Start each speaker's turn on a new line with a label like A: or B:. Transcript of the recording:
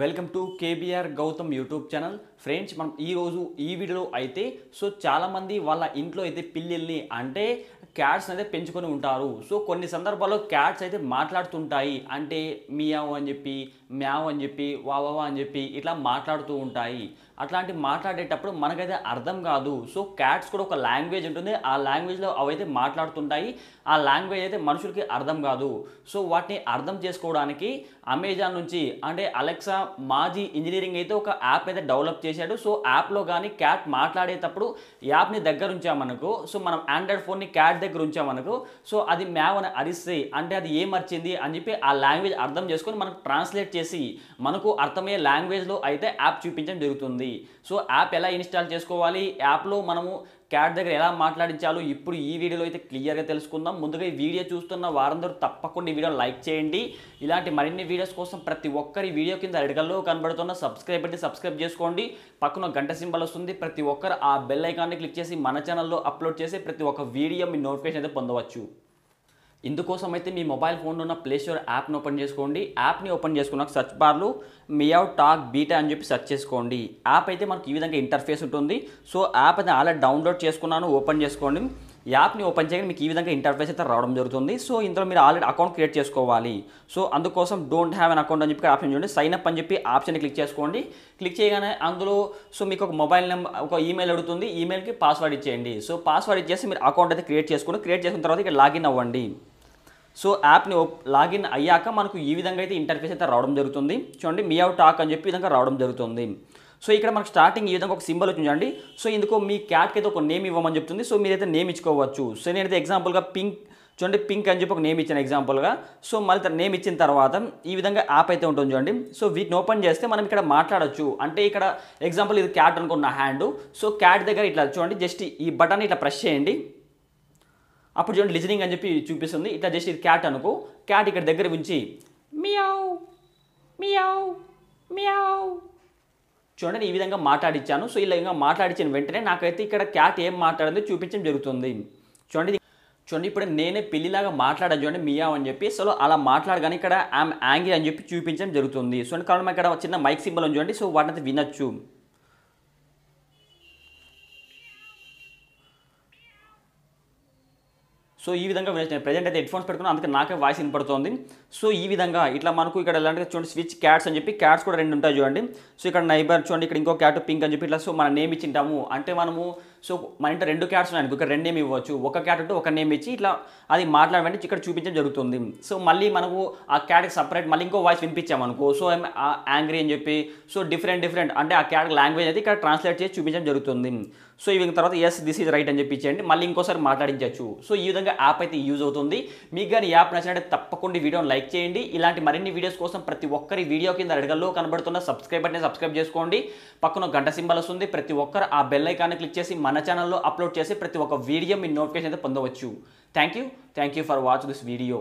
A: welcome to KBR Gautam YouTube channel friends మనం ఈరోజు ఈ వీడియోలో అయితే సో చాలామంది వాళ్ళ ఇంట్లో అయితే పిల్లిల్ని అంటే క్యాట్స్ అయితే పెంచుకొని ఉంటారు సో కొన్ని సందర్భాల్లో క్యాట్స్ అయితే మాట్లాడుతుంటాయి అంటే మియావ్ అని చెప్పి మ్యావ్ అని చెప్పి వావా అని చెప్పి ఇట్లా మాట్లాడుతూ ఉంటాయి అట్లాంటి మాట్లాడేటప్పుడు మనకైతే అర్థం కాదు సో క్యాట్స్ కూడా ఒక లాంగ్వేజ్ ఉంటుంది ఆ లాంగ్వేజ్లో అవైతే మాట్లాడుతుంటాయి ఆ లాంగ్వేజ్ అయితే మనుషులకి అర్థం కాదు సో వాటిని అర్థం చేసుకోవడానికి అమెజాన్ నుంచి అంటే అలెక్సా మాజీ ఇంజనీరింగ్ అయితే ఒక యాప్ అయితే డెవలప్ చేశాడు సో యాప్లో కానీ క్యాట్ మాట్లాడేటప్పుడు యాప్ని దగ్గర ఉంచామనుకో సో మనం ఆండ్రాయిడ్ ఫోన్ని క్యాట్ దగ్గర ఉంచామనుకో సో అది మ్యావ్ అని అరిస్తే అంటే అది ఏం మర్చింది అని చెప్పి ఆ లాంగ్వేజ్ అర్థం చేసుకొని మనకు ట్రాన్స్లేట్ చేసి మనకు అర్థమయ్యే లాంగ్వేజ్లో అయితే యాప్ చూపించడం జరుగుతుంది ఉంటుంది సో యాప్ ఎలా ఇన్స్టాల్ చేసుకోవాలి యాప్లో మనము క్యాట్ దగ్గర ఎలా మాట్లాడించాలో ఇప్పుడు ఈ వీడియోలో అయితే క్లియర్గా తెలుసుకుందాం ముందుగా ఈ వీడియో చూస్తున్న వారందరూ తప్పకుండా ఈ వీడియో లైక్ చేయండి ఇలాంటి మరిన్ని వీడియోస్ కోసం ప్రతి ఒక్కరి వీడియో కింద రెడగల్లో కనబడుతున్న సబ్స్క్రైబ్ అంటే సబ్స్క్రైబ్ చేసుకోండి పక్కన గంట సింబల్ వస్తుంది ప్రతి ఒక్కరు ఆ బెల్ ఐకాన్ని క్లిక్ చేసి మన ఛానల్లో అప్లోడ్ చేసి ప్రతి ఒక్క వీడియో మీ నోటిఫికేషన్ అయితే పొందవచ్చు ఇందుకోసం అయితే మీ మొబైల్ ఫోన్లో ఉన్న ప్లేస్టోర్ యాప్ని ఓపెన్ చేసుకోండి యాప్ని ఓపెన్ చేసుకున్నాక సెర్చ్ బార్లు మియావ్ టాక్ బీటా అని చెప్పి సెర్చ్ చేసుకోండి యాప్ అయితే మనకు ఈ విధంగా ఇంటర్ఫేస్ ఉంటుంది సో యాప్ అయితే ఆల్రెడీ డౌన్లోడ్ చేసుకున్నాను ఓపెన్ చేసుకోండి యాప్ని ఓపెన్ చేయగానే మీకు ఈ విధంగా ఇంటర్ఫేస్ అయితే రావడం జరుగుతుంది సో ఇందులో మీరు ఆల్రెడీ అకౌంట్ క్రియేట్ చేసుకోవాలి సో అందుకోసం డోంట్ హ్యావ్ అన్ అకౌంట్ అని చెప్పి ఆప్షన్ చూడండి సైన్ అప్ అని చెప్పి ఆప్షన్ క్లిక్ చేసుకోండి క్లిక్ చేయగానే అందులో సో మీకు ఒక మొబైల్ నెంబర్ ఒక ఈమెయిల్ అడుగుతుంది ఈమెయిల్కి పాస్వర్డ్ ఇచ్చేయండి సో పాస్వర్డ్ ఇచ్చేసి మీరు అకౌంట్ అయితే క్రియేట్ చేసుకోండి క్రియేట్ చేసిన తర్వాత ఇక్కడ లాగిన్ అవ్వండి సో యాప్ని లాగిన్ అయ్యాక మనకు ఈ విధంగా అయితే ఇంటర్ఫేస్ అయితే రావడం జరుగుతుంది చూడండి మీ అవుట్ టాక్ అని చెప్పి విధంగా రావడం జరుగుతుంది సో ఇక్కడ మనకు స్టార్టింగ్ ఈ విధంగా ఒక సింబల్ వచ్చిందండి చూడండి సో ఇందుకు మీ క్యాట్కి అయితే ఒక నేమ్ ఇవ్వమని చెప్తుంది సో మీరైతే నేమ్ ఇచ్చుకోవచ్చు సో నేనైతే ఎగ్జాంపుల్గా పింక్ చూడండి పింక్ అని చెప్పి ఒక నేమ్ ఇచ్చాను ఎగ్జాంపుల్గా సో మళ్ళీ నేమ్ ఇచ్చిన తర్వాత ఈ విధంగా యాప్ అయితే ఉంటుంది చూడండి సో వీటిని ఓపెన్ చేస్తే మనం ఇక్కడ మాట్లాడచ్చు అంటే ఇక్కడ ఎగ్జాంపుల్ ఇది క్యాట్ అనుకున్న హ్యాండ్ సో క్యాట్ దగ్గర ఇట్లా చూడండి జస్ట్ ఈ బటన్ ఇట్లా ప్రెస్ చేయండి అప్పుడు చూడండి లిజనింగ్ అని చెప్పి చూపిస్తుంది ఇట్లా జస్ట్ ఇది క్యాట్ అనుకో క్యాట్ ఇక్కడ దగ్గర ఉంచి మియావ్ మియావ్ మియావ్ చూడండి ఈ విధంగా మాట్లాడిచ్చాను సో ఇలా ఇంకా మాట్లాడించిన వెంటనే నాకైతే ఇక్కడ క్యాట్ ఏం మాట్లాడిందో చూపించడం జరుగుతుంది చూడండి చూడండి ఇప్పుడు నేనే పెళ్లిలాగా మాట్లాడాను చూడండి మియావ్ అని చెప్పి సో అలా మాట్లాడగానే ఇక్కడ ఐఎమ్ యాంగిల్ అని చెప్పి చూపించడం జరుగుతుంది సో కారణం ఇక్కడ చిన్న మైక్ సింబల్ చూడండి సో వాటిని వినొచ్చు సో ఈ విధంగా నేను ప్రజెంట్ అయితే హెడ్ఫోన్స్ పెట్టుకున్నాను అందుకే నాకే వాయిస్ వినపడుతుంది సో ఈ విధంగా ఇట్లా మనకు ఇక్కడ ఎలాంటి చూడండి స్విచ్ క్యాట్స్ అని చెప్పి క్యాట్స్ కూడా రెండు ఉంటాయి చూడండి సో ఇక్కడ నైబర్ చూడండి ఇక్కడ ఇంకో క్యాట్ పింక్ అని చెప్పి ఇట్లా సో మన నేమ్ ఇచ్చింటాము అంటే మనము సో మన ఇంట్లో రెండు క్యాట్స్ ఉన్నాయి ఒక రెండు నేమ్ ఇవ్వచ్చు ఒక క్యాట్ ఉంటే ఒక నేమ్ ఇచ్చి ఇట్లా అది మాట్లాడమంటే ఇక్కడ చూపించడం జరుగుతుంది సో మళ్ళీ మనకు ఆ క్యాట్కి సపరేట్ మళ్ళీ ఇంకో వాయిస్ వినిపించామనుకో సో యాంగ్రీ అని చెప్పి సో డిఫరెంట్ డిఫరెంట్ అంటే ఆ క్యాట్ లాంగ్వేజ్ అయితే ఇక్కడ ట్రాన్స్లేట్ చేసి చూపించడం జరుగుతుంది సో ఇవి తర్వాత ఎస్ దిస్ ఈజ్ రైట్ అని చెప్పించండి మళ్ళీ ఇంకోసారి మాట్లాడించవచ్చు సో ఈ విధంగా యాప్ అయితే యూజ్ అవుతుంది మీకు కానీ యాప్ నచ్చినట్టు తప్పకుండా వీడియోని లైక్ చేయండి ఇలాంటి మరిన్ని వీడియోస్ కోసం ప్రతి ఒక్కరి వీడియో కింద రెడగల్లో కనబడుతున్న సబ్స్క్రైబర్ని సబ్స్క్రైబ్ చేసుకోండి పక్కన గంట సింబల్ వస్తుంది ప్రతి ఒక్కరు ఆ బెల్ ఐకాన్ని క్లిక్ చేసి మన మన ఛానల్లో అప్లోడ్ చేసే ప్రతి ఒక్క వీడియో మీ నోటిఫికేషన్ అయితే పొందవచ్చు thank you thank you for watch this video